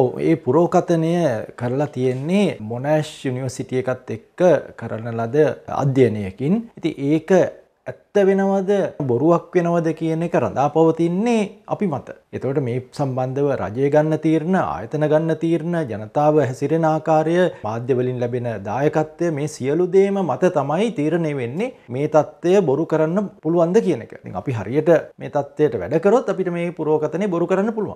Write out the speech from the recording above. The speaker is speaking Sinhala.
ඔව් ඒ පුරෝකතනය කරලා තියෙන්නේ මොනෑශ් යුනිවර්සිටිය එකත් එක්ක කරන ලද අධ්‍යයනයකින් ඉති ඒක ඇත්ත වෙනවද බොරුවක් වෙනවද කියන එක රඳා පවතින්නේ අපි මත. එතවට මේ සම්බන්ධව රජය ගන්න තීරණ ආයතන ගන්න තීරණ ජනතාව හැසිරෙන ආකාරය මාධ්‍යවලින් ලැබෙන දායකත්වය මේ සියලු දේම මත තමයි තීරණය වෙන්නේ මේ තත්ත්වය බොරු කරන්න පුළුවන්ද කියන එක. අපි හරියට මේ තත්ත්වයට වැඩකරොත් අපිට මේ පුරෝකතනය බොරු කරන්න පුළුවන්.